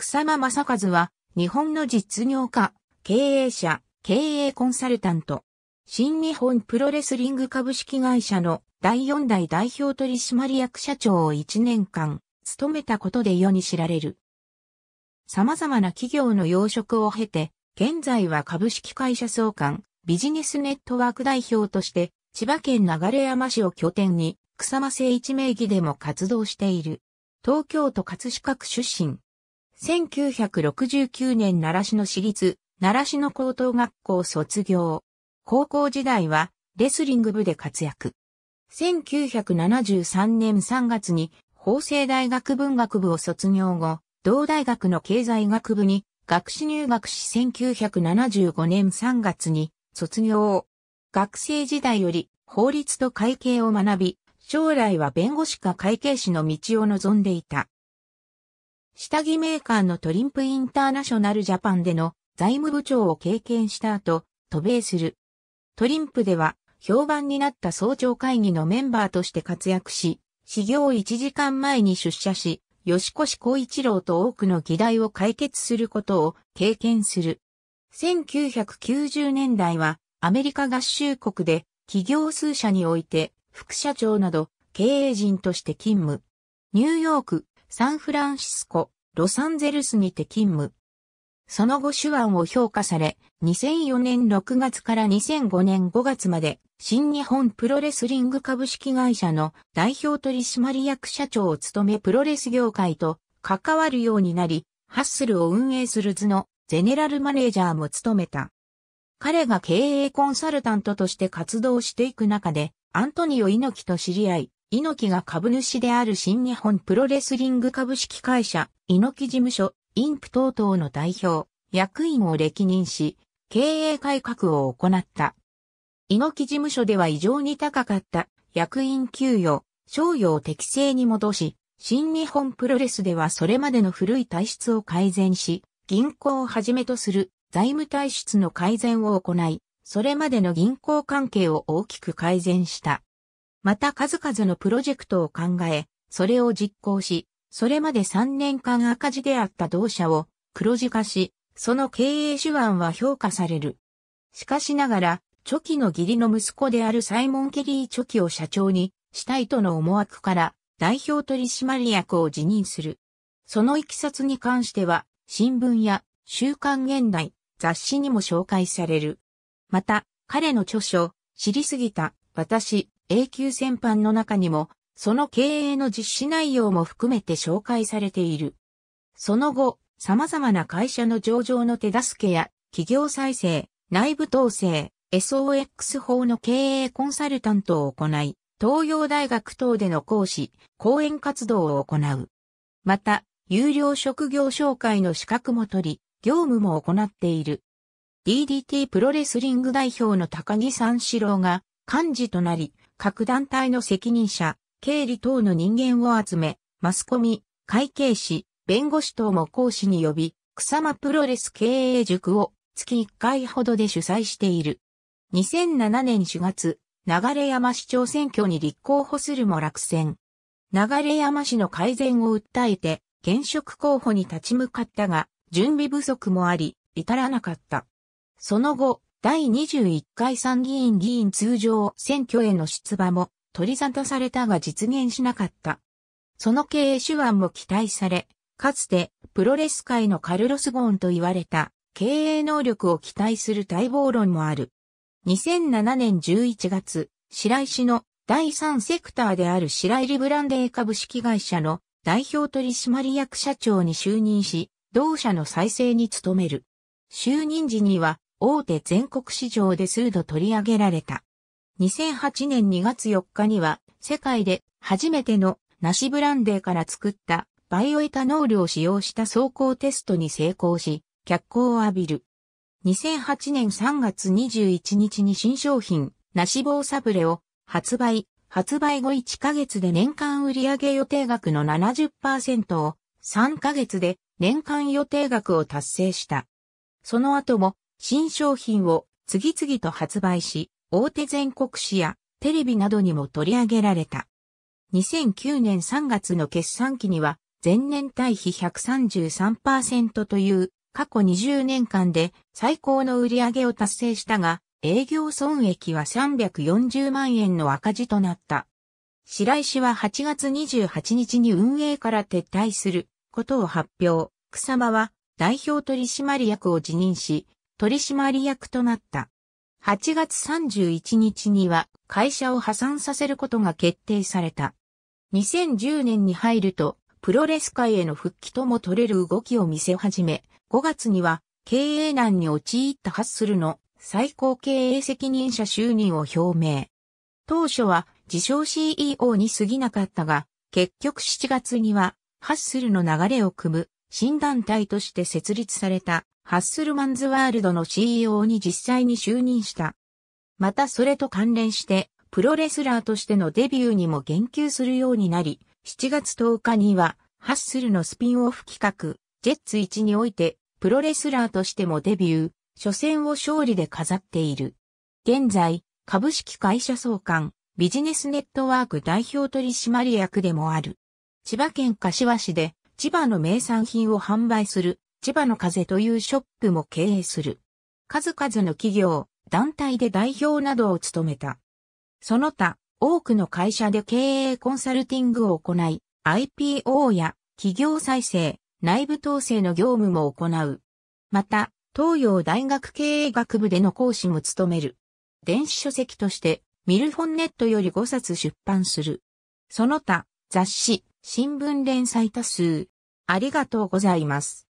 草間正和は、日本の実業家、経営者、経営コンサルタント、新日本プロレスリング株式会社の第4代代表取締役社長を1年間、務めたことで世に知られる。様々な企業の要職を経て、現在は株式会社総監、ビジネスネットワーク代表として、千葉県流山市を拠点に、草間誠一名義でも活動している。東京都葛飾区出身、1969年奈良市の私立、奈良市の高等学校卒業。高校時代はレスリング部で活躍。1973年3月に法政大学文学部を卒業後、同大学の経済学部に学士入学し1975年3月に卒業。学生時代より法律と会計を学び、将来は弁護士か会計士の道を望んでいた。下着メーカーのトリンプインターナショナルジャパンでの財務部長を経験した後、渡米する。トリンプでは評判になった早朝会議のメンバーとして活躍し、始業1時間前に出社し、吉越光一郎と多くの議題を解決することを経験する。1990年代はアメリカ合衆国で企業数社において副社長など経営陣として勤務。ニューヨーク、サンフランシスコ、ロサンゼルスにて勤務。その後手腕を評価され、2004年6月から2005年5月まで、新日本プロレスリング株式会社の代表取締役社長を務めプロレス業界と関わるようになり、ハッスルを運営する図のゼネラルマネージャーも務めた。彼が経営コンサルタントとして活動していく中で、アントニオ猪木と知り合い、猪木が株主である新日本プロレスリング株式会社、猪木事務所、インプ等々の代表、役員を歴任し、経営改革を行った。猪木事務所では異常に高かった役員給与、賞与を適正に戻し、新日本プロレスではそれまでの古い体質を改善し、銀行をはじめとする財務体質の改善を行い、それまでの銀行関係を大きく改善した。また数々のプロジェクトを考え、それを実行し、それまで3年間赤字であった同社を黒字化し、その経営手腕は評価される。しかしながら、チョキの義理の息子であるサイモン・ケリー・チョキを社長にしたいとの思惑から代表取締役を辞任する。そのいきさつに関しては、新聞や週刊現代、雑誌にも紹介される。また、彼の著書、知りすぎた、私、A 級戦犯の中にも、その経営の実施内容も含めて紹介されている。その後、様々な会社の上場の手助けや、企業再生、内部統制、SOX 法の経営コンサルタントを行い、東洋大学等での講師、講演活動を行う。また、有料職業紹介の資格も取り、業務も行っている。DDT プロレスリング代表の高木三四郎が幹事となり、各団体の責任者、経理等の人間を集め、マスコミ、会計士、弁護士等も講師に呼び、草間プロレス経営塾を月1回ほどで主催している。2007年4月、流山市長選挙に立候補するも落選。流山市の改善を訴えて、現職候補に立ち向かったが、準備不足もあり、至らなかった。その後、第21回参議院議員通常選挙への出馬も取り沙汰されたが実現しなかった。その経営手腕も期待され、かつてプロレス界のカルロス・ゴーンと言われた経営能力を期待する待望論もある。2007年11月、白井の第3セクターである白井リブランデー株式会社の代表取締役社長に就任し、同社の再生に努める。就任時には大手全国市場で数度取り上げられた。2008年2月4日には、世界で初めての梨ブランデーから作ったバイオエタノールを使用した走行テストに成功し、脚光を浴びる。2008年3月21日に新商品、梨棒サブレを発売、発売後1ヶ月で年間売上予定額の70%を3ヶ月で年間予定額を達成した。その後も新商品を次々と発売し、大手全国紙やテレビなどにも取り上げられた。2009年3月の決算期には、前年対比133%という過去20年間で最高の売り上げを達成したが、営業損益は340万円の赤字となった。白石は8月28日に運営から撤退することを発表。草間は代表取締役を辞任し、取締役となった。8月31日には会社を破産させることが決定された。2010年に入ると、プロレス界への復帰とも取れる動きを見せ始め、5月には経営難に陥ったハッスルの最高経営責任者就任を表明。当初は自称 CEO に過ぎなかったが、結局7月にはハッスルの流れを組む新団体として設立されたハッスルマンズワールドの CEO に実際に就任した。またそれと関連して、プロレスラーとしてのデビューにも言及するようになり、7月10日には、ハッスルのスピンオフ企画、ジェッツ1において、プロレスラーとしてもデビュー、初戦を勝利で飾っている。現在、株式会社総監、ビジネスネットワーク代表取締役でもある。千葉県柏市で千葉の名産品を販売する、千葉の風というショップも経営する。数々の企業、団体で代表などを務めた。その他、多くの会社で経営コンサルティングを行い、IPO や企業再生、内部統制の業務も行う。また、東洋大学経営学部での講師も務める。電子書籍として、ミルフォンネットより5冊出版する。その他、雑誌、新聞連載多数、ありがとうございます。